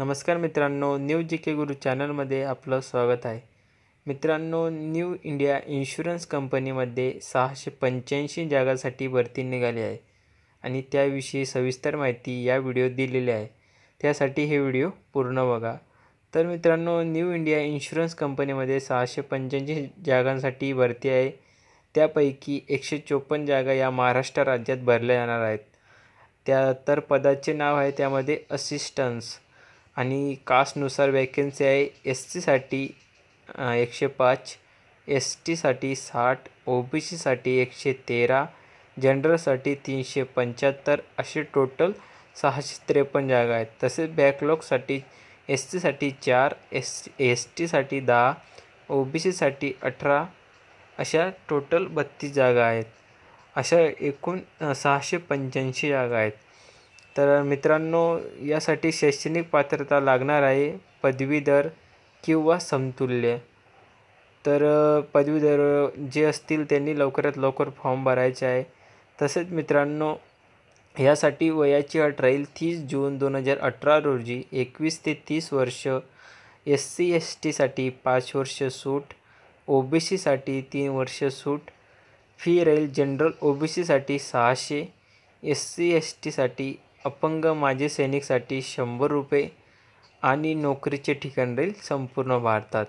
नमस्कार मित्रांनो न्यू जी के गुरु चॅनलमध्ये आपलं स्वागत आहे मित्रांनो न्यू इंडिया इन्शुरन्स कंपनीमध्ये सहाशे पंच्याऐंशी जागासाठी भरती निघाली आहे आणि त्याविषयी सविस्तर माहिती या व्हिडिओ दिलेली आहे त्यासाठी हे व्हिडिओ पूर्ण बघा तर मित्रांनो न्यू इंडिया इन्शुरन्स कंपनीमध्ये सहाशे पंच्याऐंशी जागांसाठी भरती आहे त्यापैकी एकशे चोपन्न जागा या महाराष्ट्र राज्यात भरल्या जाणार आहेत त्या तर पदाचे नाव आहे त्यामध्ये असिस्टन्स आणि कास्टनुसार वॅकन्सी आहे एस सीसाठी एकशे पाच एस टीसाठी साठ ओ बी सीसाठी एकशे तेरा जनरलसाठी तीनशे पंच्याहत्तर असे टोटल सहाशे त्रेपन्न जागा आहेत तसेच बॅकलॉगसाठी एस सीसाठी चार एस एस टीसाठी दहा ओ बी सीसाठी अठरा अशा टोटल बत्तीस जागा आहेत अशा एकूण सहाशे पंच्याऐंशी जागा आहेत तर मित्रांनो यासाठी शैक्षणिक पात्रता लागणार आहे पदवीधर किंवा समतुल्य तर पदवीधर जे असतील त्यांनी लवकरात लवकर फॉर्म भरायचे आहे तसेच मित्रांनो यासाठी वयाची अट राहील तीस जून दोन हजार अठरा रोजी एकवीस ते तीस वर्ष एस सी एस टीसाठी पाच वर्ष सूट ओ बी सीसाठी तीन वर्ष सूट फी राहील जनरल ओ बी सीसाठी सहाशे एस सी एस टीसाठी अपंग माझे सैनिकसाठी शंभर रुपये आणि नोकरीचे ठिकाण राहील संपूर्ण भारतात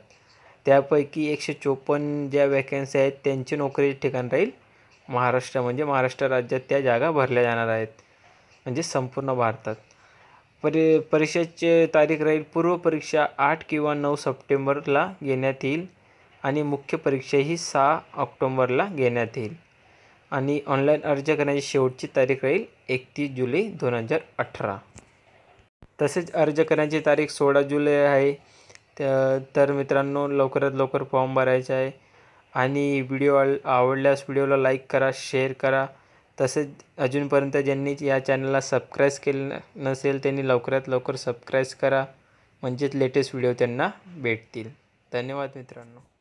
त्यापैकी एकशे चोपन्न ज्या वॅकन्सी आहेत त्यांचे नोकरीचे ठिकाण राहील महाराष्ट्र म्हणजे महाराष्ट्र राज्यात त्या जागा भरल्या जाणार आहेत म्हणजे संपूर्ण भारतात परी परीक्षेचे तारीख राहील पूर्व परीक्षा आठ किंवा नऊ सप्टेंबरला घेण्यात येईल आणि मुख्य परीक्षा ही सहा ऑक्टोंबरला घेण्यात येईल आणि ऑनलाईन अर्ज करण्याची शेवटची तारीख राहील एकतीस जुलै दोन हजार अठरा तसेच अर्ज करण्याची तारीख सोळा जुलै आहे तर मित्रांनो लवकरात लवकर फॉर्म भरायचा आहे आणि व्हिडिओ आवडल्यास व्हिडिओला लाईक करा शेअर करा तसेच अजूनपर्यंत ज्यांनी या चॅनलला सबस्क्राईब केलं नसेल त्यांनी लवकरात लवकर सबस्क्राईब करा म्हणजेच लेटेस्ट व्हिडिओ त्यांना भेटतील धन्यवाद मित्रांनो